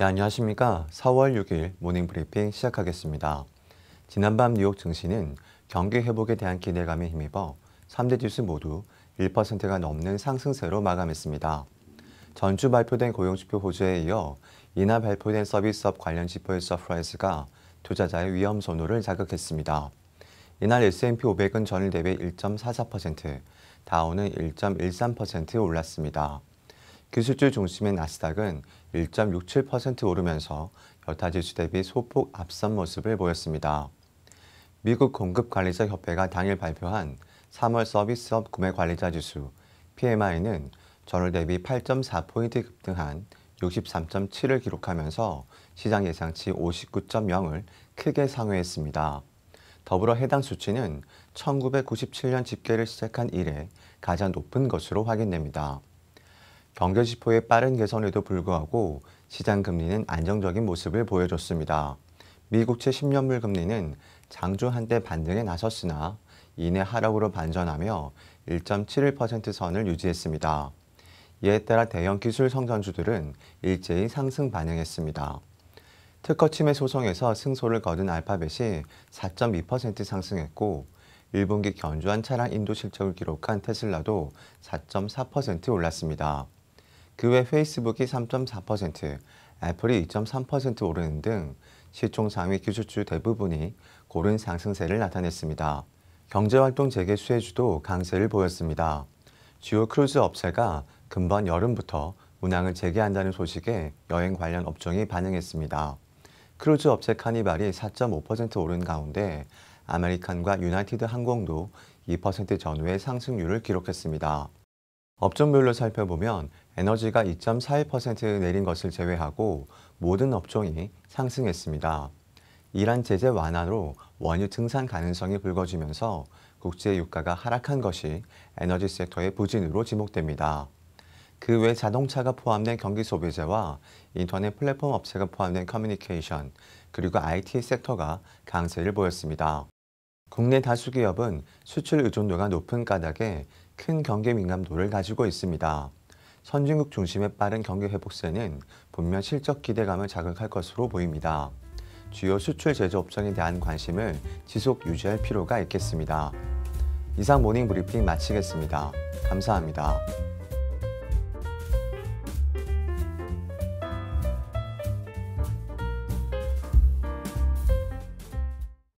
네, 안녕하십니까. 4월 6일 모닝 브리핑 시작하겠습니다. 지난밤 뉴욕 증시는 경기 회복에 대한 기대감에 힘입어 3대 지수 모두 1%가 넘는 상승세로 마감했습니다. 전주 발표된 고용지표 호재에 이어 이날 발표된 서비스업 관련 지표의 서프라이즈가 투자자의 위험 선호를 자극했습니다. 이날 S&P 500은 전일 대비 1.44%, 다우는 1.13% 올랐습니다. 기술주 중심인 나스닥은 1.67% 오르면서 여타 지수 대비 소폭 앞선 모습을 보였습니다. 미국 공급관리자 협회가 당일 발표한 3월 서비스업 구매관리자 지수 PMI는 전월 대비 8.4포인트 급등한 63.7을 기록하면서 시장 예상치 59.0을 크게 상회했습니다. 더불어 해당 수치는 1997년 집계를 시작한 이래 가장 높은 것으로 확인됩니다. 경결지표의 빠른 개선에도 불구하고 시장 금리는 안정적인 모습을 보여줬습니다. 미국채 10년물 금리는 장주 한때 반등에 나섰으나 이내 하락으로 반전하며 1.71% 선을 유지했습니다. 이에 따라 대형 기술 성장주들은 일제히 상승 반영했습니다. 특허침해 소송에서 승소를 거둔 알파벳이 4.2% 상승했고 1분기 견주한 차량 인도 실적을 기록한 테슬라도 4.4% 올랐습니다. 그외 페이스북이 3.4%, 애플이 2.3% 오르는 등 시총 상위 기술주 대부분이 고른 상승세를 나타냈습니다. 경제활동 재개 수혜주도 강세를 보였습니다. 주요 크루즈 업체가 금번 여름부터 운항을 재개한다는 소식에 여행 관련 업종이 반응했습니다. 크루즈 업체 카니발이 4.5% 오른 가운데 아메리칸과 유나이티드 항공도 2% 전후의 상승률을 기록했습니다. 업종별로 살펴보면 에너지가 2.41% 내린 것을 제외하고 모든 업종이 상승했습니다. 이란 제재 완화로 원유 증산 가능성이 불거지면서 국제 유가가 하락한 것이 에너지 섹터의 부진으로 지목됩니다. 그 외 자동차가 포함된 경기 소비재와 인터넷 플랫폼 업체가 포함된 커뮤니케이션, 그리고 IT 섹터가 강세를 보였습니다. 국내 다수 기업은 수출 의존도가 높은 까닭에 큰 경계 민감도를 가지고 있습니다. 선진국 중심의 빠른 경기 회복세는 분명 실적 기대감을 자극할 것으로 보입니다. 주요 수출 제조업종에 대한 관심을 지속 유지할 필요가 있겠습니다. 이상 모닝 브리핑 마치겠습니다. 감사합니다.